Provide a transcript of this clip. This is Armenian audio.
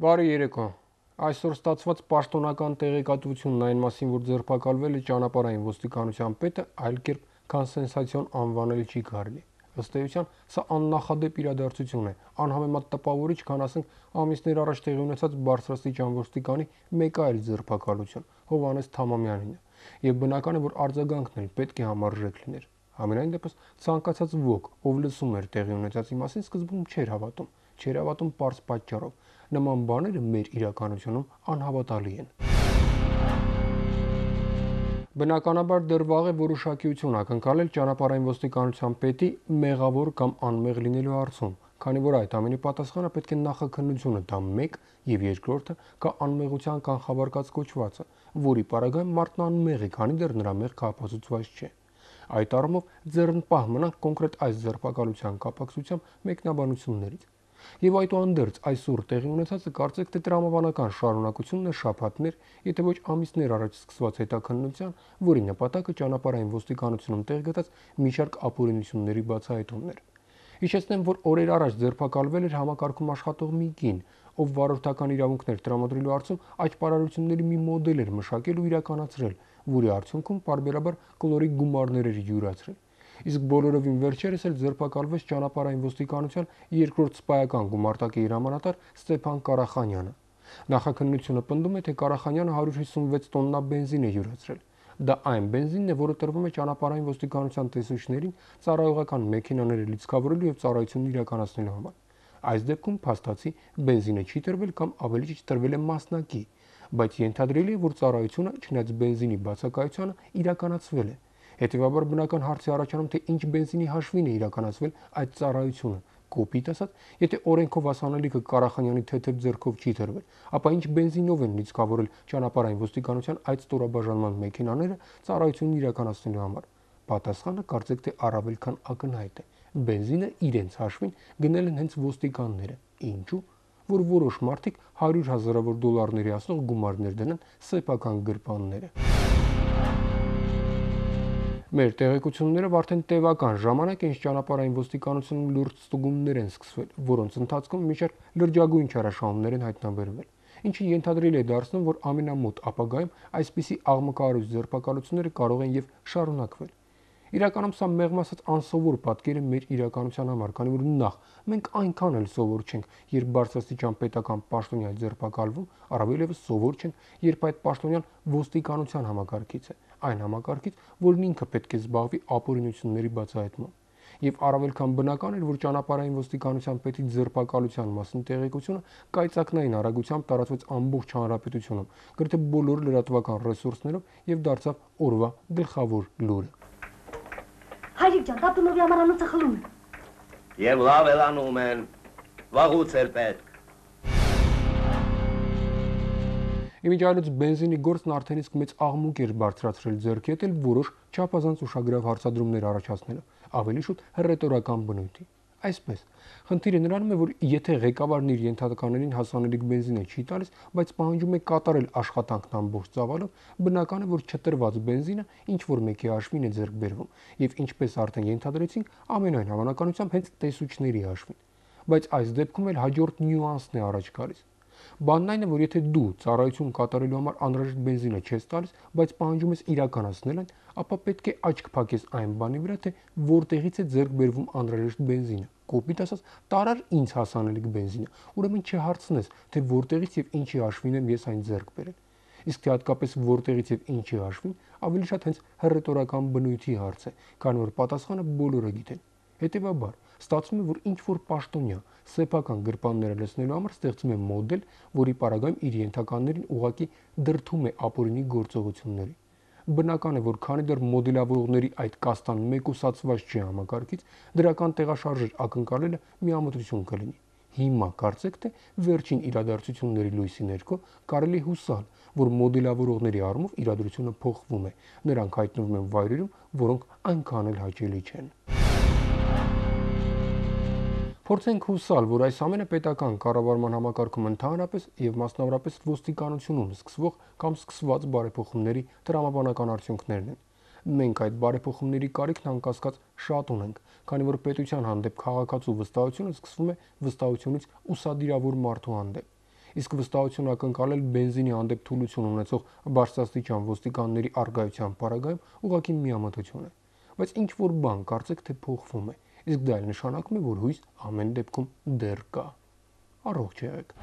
Բարի երեկո։ Այսօր ստացված պաշտոնական տեղեկատվությունն այն մասին, որ ձերբակալվել է ճանապարհային ոստիկանության պետը, այլ կերպ քան սենսացիոն անվանել չի կարելի։ Ըստ էության, սա աննախադեպ իրադարձություն է, անհամեմատ տպավորիչ, քան ասենք ամիսներ առաջ տեղի ունեցած բարձրաստիճան ոստիկանի մեկ այլ ձերբակալություն՝ Հովանես Թամամյանին։ Եվ բնական է, որ արձագանքն էլ պետք է համարժեք լիներ։ Համենայն դեպս ցանկացած ոք, ով լսում էր տեղի ունեցածի մասին, սկզբում չէր հավատում, չերավատում པարզ պատճառով։ Նման բաները մեր իրականությունում անհավատալի են։ Բնականաբար դեռ վաղ է որոշակիություն ակնկալել ճանապարհային ոստիկանության պետի մեղավոր կամ անմեղ լինելու հարցում, քանի որ այդ ամենի պատասխանը պետք է նախաքննությունը տա 1 եւ երկրորդը կա անմեղության կանխաբարկած կոչվածը, որի պարագայում մարդն անմեղ է, քանի դեռ նրա մեղքը ապացուցված չէ։ Այդ առումով ձեռնպահ մնանք կոնկրետ այս ձերբակալության կապակցությամբ մեկնաբանություններից։ Եվ այդուհանդերձ այսօր տեղի ունեցածը կարծեք թե տրամաբանական շարունակությունն է շաբաթներ, եթե ոչ ամիսներ առաջ սկսված հետաքննության, որի նպատակը ճանապարհային ոստիկանությունում տեղ գտած մի շարք ապօրինությունների բացահայտումն էր։ Հիշեցնեմ, որ օրեր առաջ ձերբակալվել էր համակարգում աշխատող մի կին, ով վարորդական իրավունքներ տրամադրելու արցում այդ պարարությունների մի մոդել էր մշակել ու իրականացրել, որի արդյունքում parberabar կլորի գումարներ էր յուրացրել իսկ բոլորովին վերջերս էլ ձերբակալվեց ճանապարհային ոստիկանության երկրորդ սպայական գումարտակի հրամանատար Ստեփան Կարախանյանը։ Նախաքննությունը պնդում է, թե Կարախանյանը 156 տոննա բենզին է յուրացրել։ Դա այն բենզինն է, որը տրվում է ճանապարհային ոստիկանության տեսուչներին ծառայողական մեքենաները լիցքավորելու եւ ծառայությունն իրականացնելու համար։ Այս դեպքում փաստացի բենզինը չի տրվել կամ ավելի ճիշտ տրվել է մասնակի, բայց ենթադրելի է, որ ծառայությունը, չնայած բենզինի բացակայությանը, իրականացվել է։ Հետևաբար բնական հարցի առաջանում թե ինչ բենզինի հաշվին է իրականացվել այդ ծառայությունը կոպիտ ասած, եթե օրենքով ասանելիքը Ղարախանյանի թեթև ձեռքով չի թրվել, ապա ինչ բենզինով են լիցքավորել ճանապարհային ոստիկանության այդ ստորաբաժանման մեքենաները ծառայությունն իրականացնելու համար։ Պատասխանը կարծեք թե առավել քան ակնհայտ է։ Բենզինը իրենց հաշվին գնել են հենց ոստիկանները։ Ինչու՞, որ որոշ մարդիկ 100 հազարավոր դոլարների ասող գումարներ դնեն սեփական գրպանները։ Մեր տեղեկություններով արդեն տևական ժամանակ ինչ ճանապարհային ոստիկանությունում լուրջ ստուգումներ են սկսվել, որոնց ընթացքում մի շարք լրջագույն չարաշահումներ են հայտնաբերվել, ինչը ենթադրելի է դարձնում, որ ամենամոտ ապագայում այսպիսի աղմկահարույց ձերբակալությունները կարող են եւ շարունակվել։ Իրականում սա մեղմասած անսովոր պատկեր է մեր իրականության համար, քանի որ նախ մենք այնքան էլ սովոր չենք, երբ բարձրաստիճան պետական պաշտոնյա ձերբակալվում, առավել եւս սովոր չենք, երբ այդ պաշտոնյան ոստիկանության համակարգից է այն համակարգից, որն ինքը պետք է զբաղվի ապօրինությունների բացահայտմամբ։ Եվ առավել քան բնական էր, որ ճանապարհային ոստիկանության պետի ձերբակալության մասին տեղեկությունը կայծակնային արագությամբ տարածվեց ամբողջ հանրապետությունում, գրեթե բոլոր լրատվական ռեսուրսներով եւ դարձավ օրվա գլխավոր լուրը։ Հայրիկ ջան, Տապտունովի ամառանոցը խլում է։ Եվ լավ էլ անում են։ Վաղուց էր պետք։ Իմիջայլոց բենզինի գործն արդեն իսկ մեծ աղմուկ էր բարձրացրել ձեռքի հետ, որոշ չափազանց ուշագրավ հարցադրումներ առաջացնելը, ավելի շուտ հռետորական բնույթի։ Այսպես, խնդիրը նրանում է, որ եթե ղեկավարն իր ենթատականերին հասանելիք բենզինը չի տալիս, բայց պահանջում է կատարել աշխատանքն ամբողջ ծավալով, բնական է, որ չտրված բենզինը ինչ որ մեկի հաշվին է ձեռք բերվում, եւ ինչպես արդեն ենթադրեցինք, ամենայն հավանականությամբ հենց տեսուչների հաշվին։ Բայց այս դեպքում էլ հաջորդ նյուանսն է առաջ գալիս։ Բանն այն է, որ եթե դու ծառայություն կատարելու համար անհրաժեշտ բենզինը չես տալիս, բայց պահանջում ես իրականացնել այն, ապա պետք է աչք փակես այն բանի վրա, թե որտեղից է ձեռք բերվում անհրաժեշտ բենզինը։ Կոպիտ ասած, տարար ինձ հասանելիք բենզինը։ Ուրեմն չհարցնես, թե որտեղից եւ ինչի հաշվին եմ ես այն ձեռք բերել։ Իսկ թե հատկապես որտեղից եւ ինչի հաշվին, ավելի շատ հենց հռետորական բնույթի հարց է, քան որ պատասխանը բոլորը գիտեն։ Հետևաբար, ստացվում է, որ ինչ որ պաշտոնյա սեփական գրպանները լցնելու համար ստեղծում է մոդել, որի պարագայում իր ենթականներին ուղակի դրթում է ապօրինի գործողությունների։ Բնական է, որ քանի դեռ մոդելավորողների այդ կաստան մեկուսացված չի համակարգից, դրական տեղաշարժեր ակնկալելը մի ամոթություն կլինի։ Հիմա կարծեք թե վերջին իրադարձությունների լույսի ներքո կարելի հուսալ, որ մոդելավորողների առումով իրադրությունը փոխվում է։ Նրանք հայտնվում են վայրերում, որոնք այնքան էլ հաճելի չեն։ Փորձենք հուսալ, որ այս ամենը պետական կառավարման համակարգում ընդհանրապես եւ մասնավորապես ոստիկանությունում սկսվող կամ սկսված բարեփոխումների դրամաբանական արդյունքներն են։ Մենք այդ բարեփոխումների կարիքն անկասկած շատ ունենք, քանի որ պետության հանդեպ քաղաքացու վստահությունը սկսվում է վստահությունից ուսադիրավոր մարդու հանդեպ։ Իսկ վստահություն ակնկալել բենզինի հանդեպ թուլություն ունեցող բարձրաստիճան ոստիկանների արգայության պարագայում ուղղակի միամտություն է։ Բայց ինչ որ բան կարծեք թե փոխվում է։ Իսկ դա էլ նշանակում է, որ հույս ամեն դեպքում դեռ կա։ Առողջ եղեք։